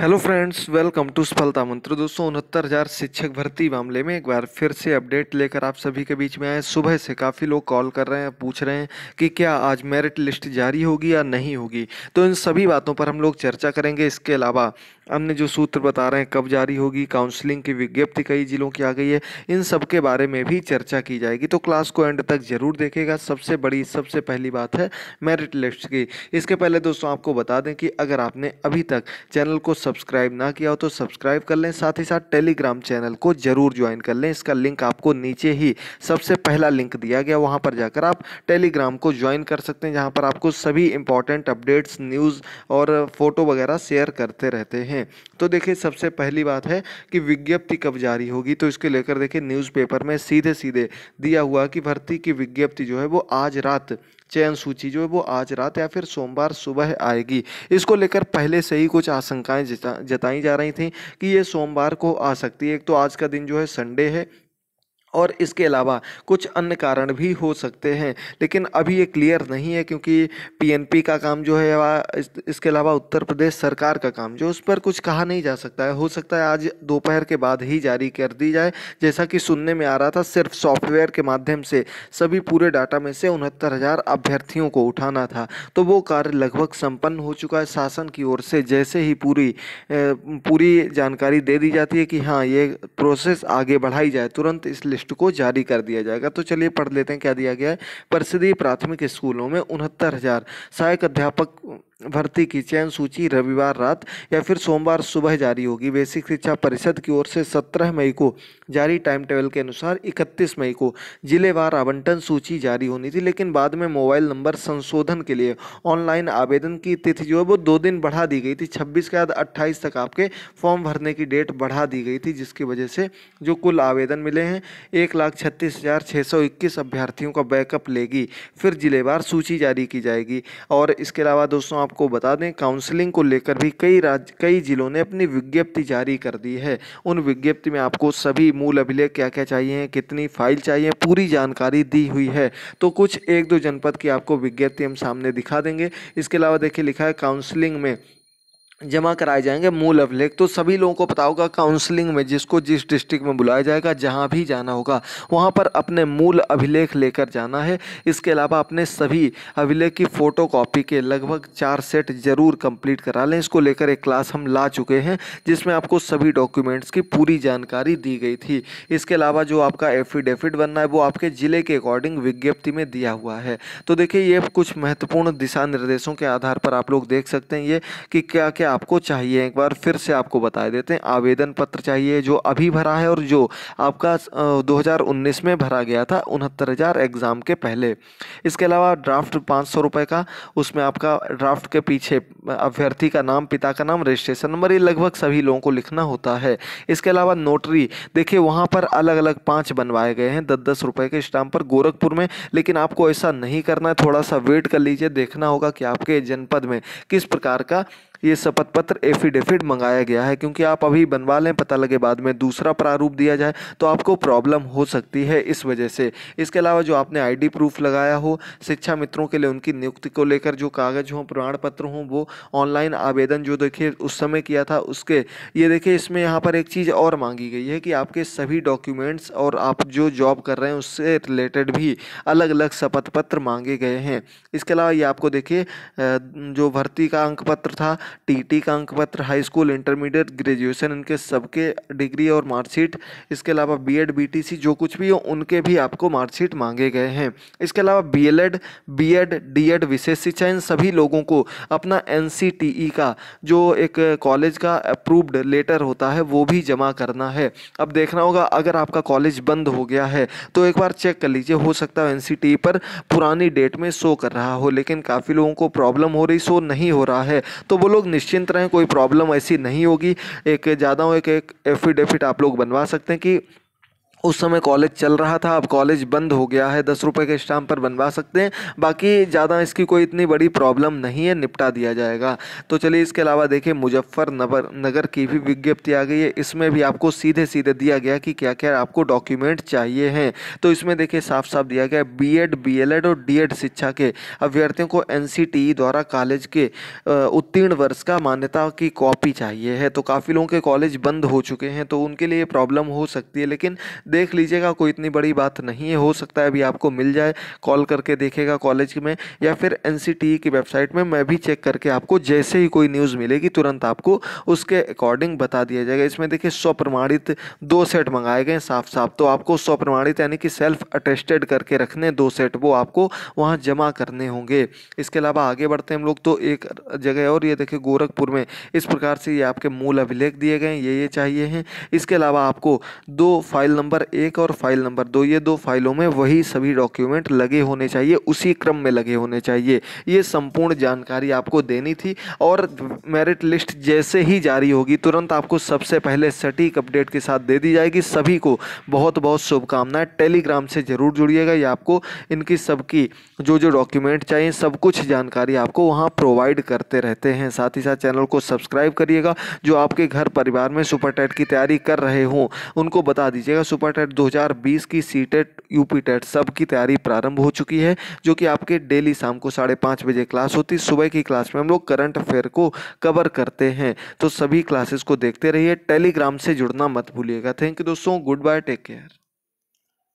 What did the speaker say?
hello friends welcome to सफलता मंत्र दोस्तों उनहत्तर हज़ार शिक्षक भर्ती मामले में एक बार फिर से अपडेट लेकर आप सभी के बीच में आए सुबह से काफ़ी लोग कॉल कर रहे हैं पूछ रहे हैं कि क्या आज मेरिट लिस्ट जारी होगी या नहीं होगी तो इन सभी बातों पर हम लोग चर्चा करेंगे इसके अलावा अन्य जो सूत्र बता रहे हैं कब जारी होगी काउंसलिंग की विज्ञप्ति कई जिलों की आ गई है इन सब के बारे में भी चर्चा की जाएगी तो क्लास को एंड तक जरूर देखेगा सबसे बड़ी सबसे पहली बात है मेरिट लिस्ट की इसके पहले दोस्तों आपको बता दें कि अगर आपने अभी तक चैनल को सब्सक्राइब ना किया हो तो सब्सक्राइब कर लें साथ ही साथ टेलीग्राम चैनल को ज़रूर ज्वाइन कर लें इसका लिंक आपको नीचे ही सबसे पहला लिंक दिया गया वहाँ पर जाकर आप टेलीग्राम को ज्वाइन कर सकते हैं जहाँ पर आपको सभी इंपॉर्टेंट अपडेट्स न्यूज़ और फ़ोटो वगैरह शेयर करते रहते हैं तो देखिए सबसे पहली बात है कि विज्ञप्ति कब जारी होगी तो इसके लेकर देखिए न्यूज़पेपर में सीधे सीधे दिया हुआ कि भर्ती की विज्ञप्ति जो है वो आज रात चयन सूची जो है वो आज रात या फिर सोमवार सुबह आएगी इसको लेकर पहले से ही कुछ आशंकाएं जताई जा रही थी कि ये सोमवार को आ सकती है एक तो आज का दिन जो है संडे है और इसके अलावा कुछ अन्य कारण भी हो सकते हैं लेकिन अभी ये क्लियर नहीं है क्योंकि पीएनपी का काम जो है इस, इसके अलावा उत्तर प्रदेश सरकार का काम जो उस पर कुछ कहा नहीं जा सकता है हो सकता है आज दोपहर के बाद ही जारी कर दी जाए जैसा कि सुनने में आ रहा था सिर्फ सॉफ्टवेयर के माध्यम से सभी पूरे डाटा में से उनहत्तर हज़ार अभ्यर्थियों को उठाना था तो वो कार्य लगभग संपन्न हो चुका है शासन की ओर से जैसे ही पूरी पूरी जानकारी दे दी जाती है कि हाँ ये प्रोसेस आगे बढ़ाई जाए तुरंत इस लिस्ट को जारी कर दिया जाएगा तो चलिए पढ़ लेते हैं क्या दिया गया है परिषदीय प्राथमिक स्कूलों में उनहत्तर हज़ार सहायक अध्यापक भर्ती की चयन सूची रविवार रात या फिर सोमवार सुबह जारी होगी बेसिक शिक्षा परिषद की ओर से 17 मई को जारी टाइम टेबल के अनुसार 31 मई को जिलेवार आवंटन सूची जारी होनी थी लेकिन बाद में मोबाइल नंबर संशोधन के लिए ऑनलाइन आवेदन की तिथि जो है वो दो दिन बढ़ा दी गई थी छब्बीस के बाद अट्ठाईस तक आपके फॉर्म भरने की डेट बढ़ा दी गई थी जिसकी वजह से जो कुल आवेदन मिले हैं एक लाख छत्तीस हज़ार छः सौ इक्कीस अभ्यर्थियों का बैकअप लेगी फिर जिलेवार सूची जारी की जाएगी और इसके अलावा दोस्तों आप आपको बता दें काउंसलिंग को लेकर भी कई राज्य कई जिलों ने अपनी विज्ञप्ति जारी कर दी है उन विज्ञप्ति में आपको सभी मूल अभिलेख क्या क्या चाहिए कितनी फाइल चाहिए पूरी जानकारी दी हुई है तो कुछ एक दो जनपद की आपको विज्ञप्ति हम सामने दिखा देंगे इसके अलावा देखिए लिखा है काउंसलिंग में जमा कराए जाएंगे मूल अभिलेख तो सभी लोगों को पता होगा काउंसलिंग में जिसको जिस डिस्ट्रिक्ट में बुलाया जाएगा जहाँ भी जाना होगा वहाँ पर अपने मूल अभिलेख लेकर जाना है इसके अलावा अपने सभी अभिलेख की फ़ोटो कॉपी के लगभग चार सेट ज़रूर कंप्लीट करा लें इसको लेकर एक क्लास हम ला चुके हैं जिसमें आपको सभी डॉक्यूमेंट्स की पूरी जानकारी दी गई थी इसके अलावा जो आपका एफिडेविट बनना है वो आपके ज़िले के अकॉर्डिंग विज्ञप्ति में दिया हुआ है तो देखिए ये कुछ महत्वपूर्ण दिशा निर्देशों के आधार पर आप लोग देख सकते हैं ये कि क्या क्या आपको चाहिए एक बार फिर से आपको बता देते हैं आवेदन पत्र चाहिए जो अभी भरा है और जो आपका 2019 में भरा गया था उनहत्तर हज़ार एग्ज़ाम के पहले इसके अलावा ड्राफ्ट पाँच सौ रुपये का उसमें आपका ड्राफ्ट के पीछे अभ्यर्थी का नाम पिता का नाम रजिस्ट्रेशन नंबर ये लगभग सभी लोगों को लिखना होता है इसके अलावा नोटरी देखिए वहाँ पर अलग अलग पाँच बनवाए गए हैं दस दस रुपये के स्टाम्प पर गोरखपुर में लेकिन आपको ऐसा नहीं करना है थोड़ा सा वेट कर लीजिए देखना होगा कि आपके जनपद में किस प्रकार का ये शपथ पत्र एफिडेविट मंगाया गया है क्योंकि आप अभी बनवा लें पता लगे बाद में दूसरा प्रारूप दिया जाए तो आपको प्रॉब्लम हो सकती है इस वजह से इसके अलावा जो आपने आईडी प्रूफ लगाया हो शिक्षा मित्रों के लिए उनकी नियुक्ति को लेकर जो कागज़ हों प्रमाण पत्र हों वो ऑनलाइन आवेदन जो देखिए उस समय किया था उसके ये देखिए इसमें यहाँ पर एक चीज़ और मांगी गई है कि आपके सभी डॉक्यूमेंट्स और आप जो जॉब कर रहे हैं उससे रिलेटेड भी अलग अलग शपथ पत्र मांगे गए हैं इसके अलावा ये आपको देखिए जो भर्ती का अंक पत्र था टीटी का अंक पत्र हाई स्कूल इंटरमीडिएट ग्रेजुएशन इनके सबके डिग्री और मार्कशीट इसके अलावा बीएड बीटीसी जो कुछ भी हो उनके भी आपको मार्कशीट मांगे गए हैं इसके अलावा बीएलएड बीएड डीएड विशेष शिक्षा इन सभी लोगों को अपना एन e का जो एक कॉलेज का अप्रूव्ड लेटर होता है वो भी जमा करना है अब देखना होगा अगर आपका कॉलेज बंद हो गया है तो एक बार चेक कर लीजिए हो सकता है एन e पर पुरानी डेट में शो कर रहा हो लेकिन काफ़ी लोगों को प्रॉब्लम हो रही शो नहीं हो रहा है तो वो लोग लोग निश्चिंत रहें कोई प्रॉब्लम ऐसी नहीं होगी एक ज़्यादा हो एक एफिडेविट आप लोग बनवा सकते हैं कि उस समय कॉलेज चल रहा था अब कॉलेज बंद हो गया है दस रुपये के स्टाम्प पर बनवा सकते हैं बाकी ज़्यादा इसकी कोई इतनी बड़ी प्रॉब्लम नहीं है निपटा दिया जाएगा तो चलिए इसके अलावा देखिए मुजफ्फरनगर नगर की भी विज्ञप्ति आ गई है इसमें भी आपको सीधे सीधे दिया गया कि क्या क्या आपको डॉक्यूमेंट चाहिए हैं तो इसमें देखिए साफ साफ दिया गया B Ed B L Ed और डी एड शिक्षा के अभ्यर्थियों को एन सी टी ई द्वारा कॉलेज के उत्तीर्ण वर्ष का मान्यता की कॉपी चाहिए है तो काफ़ी लोगों के कॉलेज बंद हो चुके हैं तो उनके लिए प्रॉब्लम हो सकती है लेकिन देख लीजिएगा कोई इतनी बड़ी बात नहीं है हो सकता है अभी आपको मिल जाए कॉल करके देखेगा कॉलेज में या फिर एन e की वेबसाइट में मैं भी चेक करके आपको जैसे ही कोई न्यूज़ मिलेगी तुरंत आपको उसके अकॉर्डिंग बता दिया जाएगा इसमें देखिए स्वप्रमाणित प्रमाणित दो सेट मंगाए गए साफ साफ तो आपको स्वप्रमाणित प्रमाणित यानी कि सेल्फ अटेस्टेड करके रखने दो सेट वो आपको वहाँ जमा करने होंगे इसके अलावा आगे बढ़ते हैं हम लोग तो एक जगह और ये देखिए गोरखपुर में इस प्रकार से ये आपके मूल अभिलेख दिए गए ये ये चाहिए हैं इसके अलावा आपको दो फाइल नंबर नंबर एक और फाइल नंबर दो ये दो फाइलों में वही सभी डॉक्यूमेंट लगे होने चाहिए उसी क्रम में लगे होने चाहिए ये संपूर्ण जानकारी आपको देनी थी और मेरिट लिस्ट जैसे ही जारी होगी तुरंत आपको सबसे पहले सटीक अपडेट के साथ दे दी जाएगी सभी को बहुत बहुत शुभकामनाएं टेलीग्राम से ज़रूर जुड़िएगा या आपको इनकी सबकी जो जो डॉक्यूमेंट चाहिए सब कुछ जानकारी आपको वहाँ प्रोवाइड करते रहते हैं साथ ही साथ चैनल को सब्सक्राइब करिएगा जो आपके घर परिवार में सुपर टेट की तैयारी कर रहे हों उनको बता दीजिएगा सुपर टेट 2020 की सी टेट यूपी टेट सब की तैयारी प्रारंभ हो चुकी है जो कि आपके डेली शाम को साढ़े पाँच बजे क्लास होती सुबह की क्लास में हम लोग करंट अफेयर को कवर करते हैं तो सभी क्लासेस को देखते रहिए टेलीग्राम से जुड़ना मत भूलिएगा थैंक यू दोस्तों गुड बाय टेक केयर